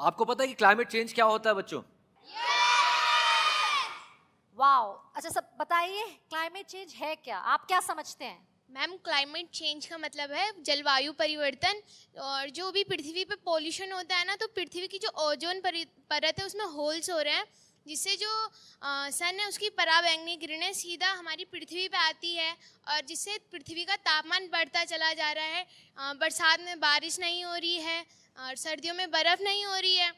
आपको पता है कि क्लाइमेट चेंज क्या होता है बच्चों वाओ अच्छा सब बताइए क्लाइमेट चेंज है क्या आप क्या समझते हैं मैम क्लाइमेट चेंज का मतलब है जलवायु परिवर्तन और जो भी पृथ्वी पे पोल्यूशन होता है ना तो पृथ्वी की जो ओजोन परत है उसमें होल्स हो रहे हैं जिससे जो आ, सन है उसकी पराबैंगनी किरणें सीधा हमारी पृथ्वी पे आती है और जिससे पृथ्वी का तापमान बढ़ता चला जा रहा है बरसात में बारिश नहीं हो रही है और सर्दियों में बर्फ़ नहीं हो रही है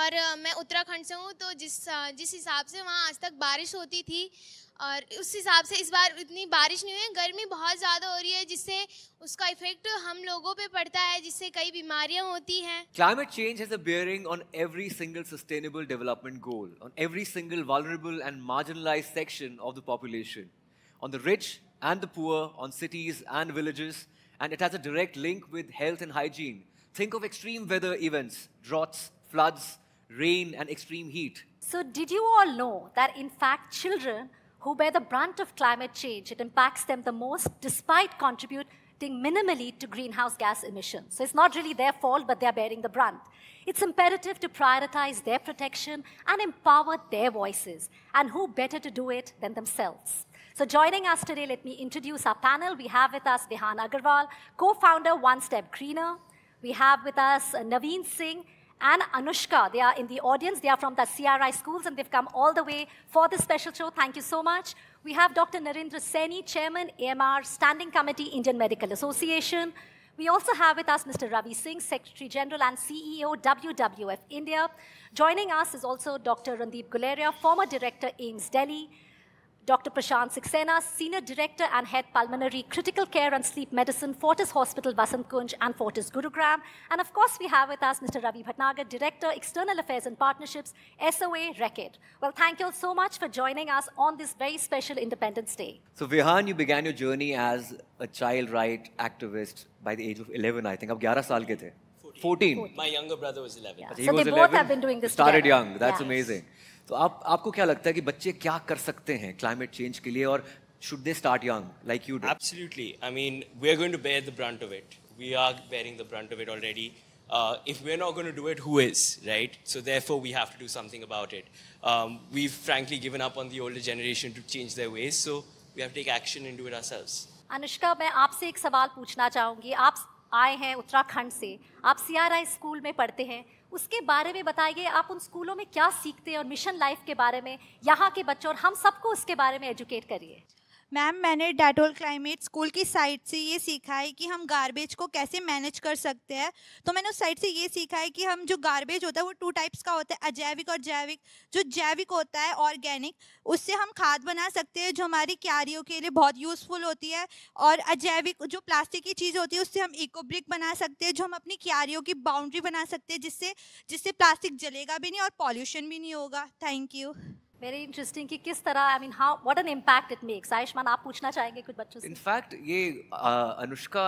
और मैं उत्तराखंड से हूँ तो जिस जिस हिसाब से वहाँ आज तक बारिश होती थी और उस हिसाब से इस बार इतनी बारिश नहीं हुई है गर्मी बहुत ज़्यादा हो रही है जिससे उसका इफेक्ट हम लोगों पे पड़ता है जिससे कई बीमारियां होती हैं climate change has a bearing on every single sustainable development goal on every single vulnerable and marginalised section of the population on the rich and the poor on cities and villages and it has a direct link with health and hygiene Think of extreme weather events, droughts, floods, rain, and extreme heat. So, did you all know that in fact, children who bear the brunt of climate change, it impacts them the most despite contributing minimally to greenhouse gas emissions. So, it's not really their fault, but they're bearing the brunt. It's imperative to prioritize their protection and empower their voices. And who better to do it than themselves? So joining us today, let me introduce our panel. We have with us Vihan Agarwal, co-founder One Step Greener. We have with us uh, Naveen Singh and Anushka. They are in the audience. They are from the CRI schools and they've come all the way for this special show. Thank you so much. We have Dr. Narendra Seni, Chairman, AMR Standing Committee, Indian Medical Association. We also have with us Mr. Ravi Singh, Secretary General and CEO, WWF India. Joining us is also Dr. Randeep Guleria, former Director, AIMS Delhi, Dr. Prashant Saxena, Senior Director and Head Pulmonary Critical Care and Sleep Medicine, Fortis Hospital, Vasant Kunj and Fortis Gurugram. And of course, we have with us Mr. Ravi Bhatnagar, Director, External Affairs and Partnerships, SOA Record. Well, thank you all so much for joining us on this very special Independence Day. So, Vihan, you began your journey as a child right activist by the age of 11, I think. Ab 11 saal ke the. 14. 14. My younger brother was 11. Yeah. So, they 11. both have been doing this Started together. young. That's amazing. तो आप आपको क्या लगता है कि बच्चे क्या कर सकते हैं क्लाइमेट चेंज के लिए और should they start young like you do? Absolutely. I mean, we're going to bear the brunt of it. We are bearing the brunt of it already. Uh, if we're not going to do it, who is, right? So therefore, we have to do something about it. Um, we've frankly given up on the older generation to change their ways, so we have to take action and do it ourselves. Anushka मैं आपसे एक सवाल पूछना चाहूँगी आप आए हैं उत्तराखंड से आप सी स्कूल में पढ़ते हैं उसके बारे में बताइए आप उन स्कूलों में क्या सीखते हैं और मिशन लाइफ के बारे में यहाँ के बच्चों और हम सबको उसके बारे में एजुकेट करिए मैम मैंने डेटोल क्लाइमेट स्कूल की साइट से ये सीखा है कि हम गार्बेज को कैसे मैनेज कर सकते हैं तो मैंने उस साइट से ये सीखा है कि हम जो गार्बेज होता है वो टू टाइप्स का होता है अजैविक और जैविक जो जैविक होता है ऑर्गेनिक उससे हम खाद बना सकते हैं जो हमारी क्यारियों के लिए बहुत यूज़फुल होती है और अजैविक जो प्लास्टिक की चीज़ होती है उससे हम इको ब्रिक बना सकते हैं जो हम अपनी क्यारियों की बाउंड्री बना सकते हैं जिससे जिससे प्लास्टिक जलेगा भी नहीं और पॉल्यूशन भी नहीं होगा थैंक यू वेरी इंटरेस्टिंग कि किस तरह I mean how what an impact it makes Ayushman आप पूछना चाहेंगे कुछ बच्चों से इनफैक्ट ये अनुष्का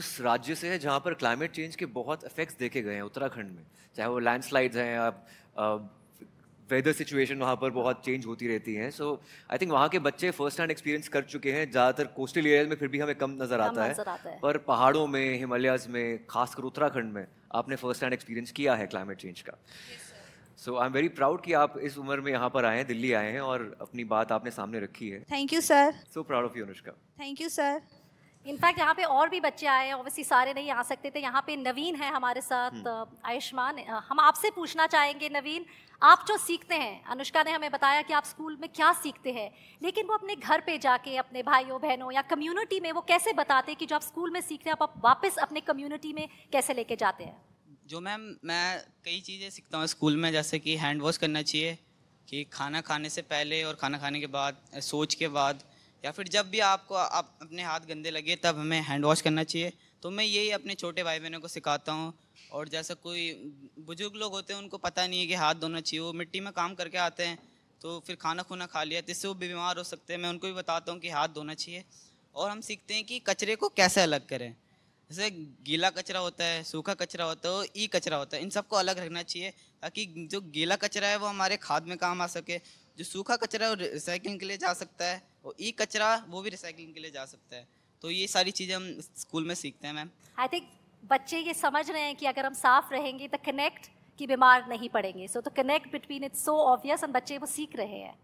उस राज्य से है जहां पर क्लाइमेट चेंज के बहुत इफेक्ट्स देखे गए हैं उत्तराखंड में चाहे वो लैंडस्लाइड्स हैं या वेदर सिचुएशन वहाँ पर बहुत चेंज होती रहती है सो आई थिंक वहाँ के बच्चे फर्स्ट हैंड एक्सपीरियंस कर चुके हैं ज़्यादातर कोस्टल एरियाज में फिर भी हमें कम नज़र आता, आता है पर पहाड़ों में हिमालयाज में खासकर उत्तराखंड में आपने फर्स्ट हैंड एक्सपीरियंस किया है क्लाइमेट चेंज का yes. So I am very proud कि आप इस उम्र में यहाँ पर आए हैं दिल्ली आए हैं और अपनी बात आपने सामने रखी है thank you sir so proud of you Anushka thank you sir in fact यहाँ पे और भी बच्चे आए हैं ऑब्वियसली सारे नहीं आ सकते थे यहाँ पे नवीन है हमारे साथ हम्म। आयुष्मान हम आपसे पूछना चाहेंगे नवीन आप जो सीखते हैं अनुष्का ने हमें बताया कि आप स्कूल में क्या सीखते हैं लेकिन वो अपने घर पे जाके अपने भाइयों बहनों या कम्युनिटी में वो कैसे बताते हैं कि जो आप स्कूल में सीखते हैं आप वापस अपने कम्युनिटी में कैसे लेके जाते हैं जो मैम मैं कई चीज़ें सीखता हूँ स्कूल में जैसे कि हैंड वॉश करना चाहिए कि खाना खाने से पहले और खाना खाने के बाद सोच के बाद या फिर जब भी आपको आप अपने हाथ गंदे लगे तब हमें हैंड वॉश करना चाहिए तो मैं यही अपने छोटे भाई बहनों को सिखाता हूँ और जैसा कोई बुजुर्ग लोग होते हैं उनको पता नहीं है कि हाथ धोना चाहिए वो मिट्टी में काम करके आते हैं तो फिर खाना खुना खा लिया तो इससे वो बीमार हो सकते हैं मैं उनको भी बताता हूँ कि हाथ धोना चाहिए और हम सीखते हैं कि कचरे को कैसे अलग करें जैसे गीला कचरा होता है सूखा कचरा होता है ई कचरा होता है इन सबको अलग रखना चाहिए ताकि जो गीला कचरा है वो हमारे खाद में काम आ सके जो सूखा कचरा है वो रिसाइकिलिंग के लिए जा सकता है और ई कचरा वो भी रिसाइकिलिंग के लिए जा सकता है तो ये सारी चीज़ें हम स्कूल में सीखते हैं मैम आई थिंक बच्चे ये समझ रहे हैं कि अगर हम साफ रहेंगे तो कनेक्ट की बीमार नहीं पड़ेंगे सो तो connect between it's so obvious and बच्चे वो सीख रहे हैं